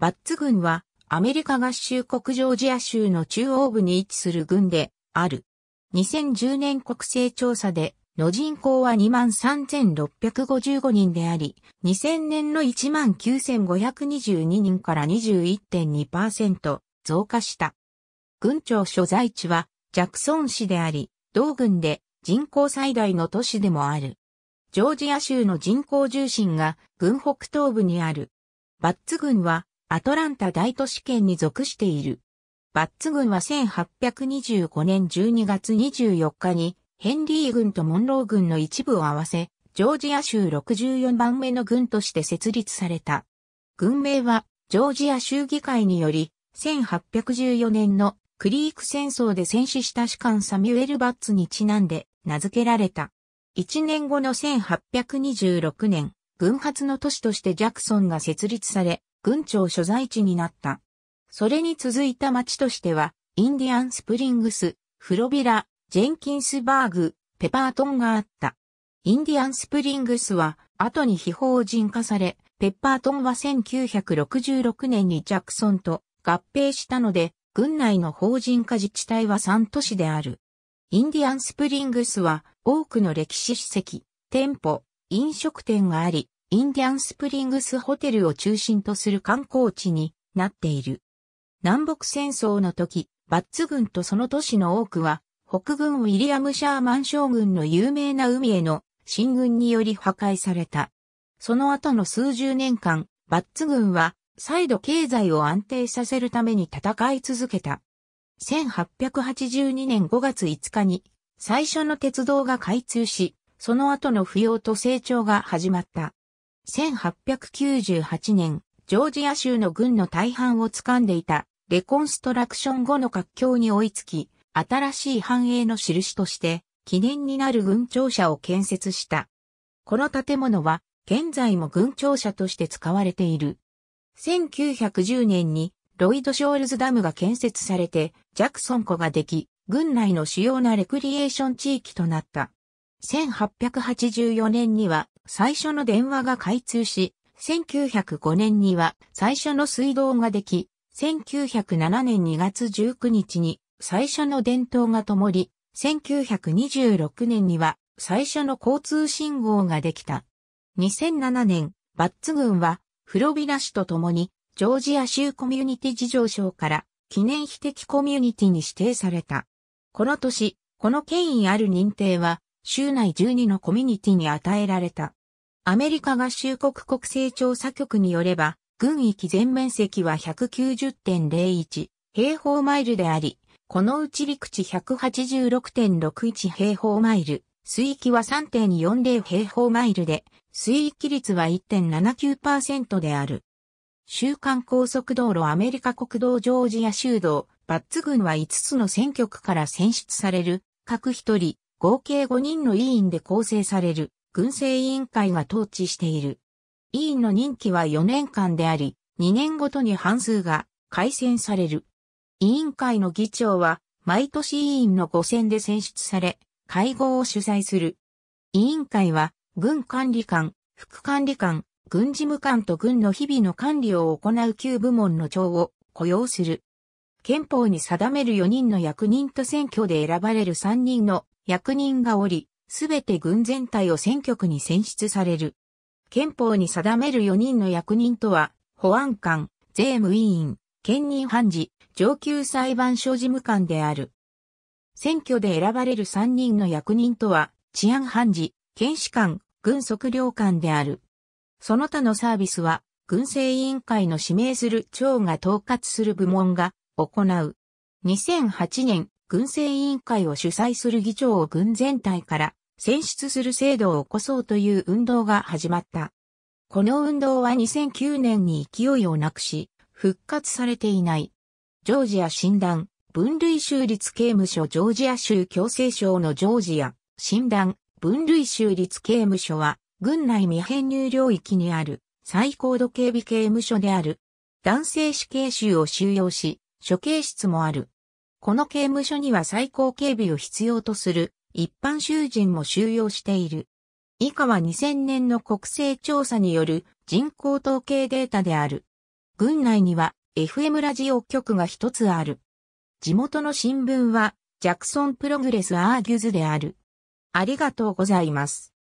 バッツ軍はアメリカ合衆国ジョージア州の中央部に位置する軍である。2010年国勢調査での人口は23,655人であり、2000年の19,522人から21.2%増加した。軍庁所在地はジャクソン市であり、同軍で人口最大の都市でもある。ジョージア州の人口重心が軍北東部にある。バッツ軍はアトランタ大都市圏に属している。バッツ軍は1825年12月24日にヘンリー軍とモンロー軍の一部を合わせ、ジョージア州64番目の軍として設立された。軍名はジョージア州議会により、1814年のクリーク戦争で戦死した士官サミュエル・バッツにちなんで名付けられた。1年後の1826年、軍発の都市としてジャクソンが設立され、軍庁所在地になった。それに続いた町としては、インディアンスプリングス、フロビラ、ジェンキンスバーグ、ペパートンがあった。インディアンスプリングスは後に非法人化され、ペッパートンは1966年にジャクソンと合併したので、軍内の法人化自治体は3都市である。インディアンスプリングスは多くの歴史史跡、店舗、飲食店があり、インディアンスプリングスホテルを中心とする観光地になっている。南北戦争の時、バッツ軍とその都市の多くは、北軍ウィリアム・シャーマン将軍の有名な海への進軍により破壊された。その後の数十年間、バッツ軍は再度経済を安定させるために戦い続けた。1882年5月5日に最初の鉄道が開通し、その後の不要と成長が始まった。1898年、ジョージア州の軍の大半を掴んでいた、レコンストラクション後の活況に追いつき、新しい繁栄の印として、記念になる軍庁舎を建設した。この建物は、現在も軍庁舎として使われている。1910年に、ロイド・ショールズダムが建設されて、ジャクソン湖ができ、軍内の主要なレクリエーション地域となった。1884年には最初の電話が開通し、1905年には最初の水道ができ、1907年2月19日に最初の電灯が灯り、1926年には最初の交通信号ができた。2007年、バッツ軍はフロビラ市と共にジョージア州コミュニティ事情省から記念碑的コミュニティに指定された。この年、この権威ある認定は州内12のコミュニティに与えられた。アメリカ合衆国国勢調査局によれば、軍域全面積は190.01平方マイルであり、このうち陸地186.61平方マイル、水域は3.40平方マイルで、水域率は1.79%である。週間高速道路アメリカ国道ジョージア州道、バッツ軍は5つの選挙区から選出される、各一人、合計5人の委員で構成される軍政委員会が統治している。委員の任期は4年間であり、2年ごとに半数が改選される。委員会の議長は毎年委員の5選で選出され、会合を主催する。委員会は軍管理官、副管理官、軍事務官と軍の日々の管理を行う9部門の長を雇用する。憲法に定める4人の役人と選挙で選ばれる3人の役人がおり、すべて軍全体を選挙区に選出される。憲法に定める4人の役人とは、保安官、税務委員、兼任判事、上級裁判所事務官である。選挙で選ばれる3人の役人とは、治安判事、検視官、軍測量官である。その他のサービスは、軍政委員会の指名する長が統括する部門が行う。2008年、軍政委員会を主催する議長を軍全体から選出する制度を起こそうという運動が始まった。この運動は2009年に勢いをなくし、復活されていない。ジョージア診断、分類州立刑務所ジョージア州強制省のジョージア、診断、分類州立刑務所は、軍内未編入領域にある最高度警備刑務所である。男性死刑囚を収容し、処刑室もある。この刑務所には最高警備を必要とする一般囚人も収容している。以下は2000年の国勢調査による人口統計データである。軍内には FM ラジオ局が一つある。地元の新聞はジャクソンプログレスアーギュズである。ありがとうございます。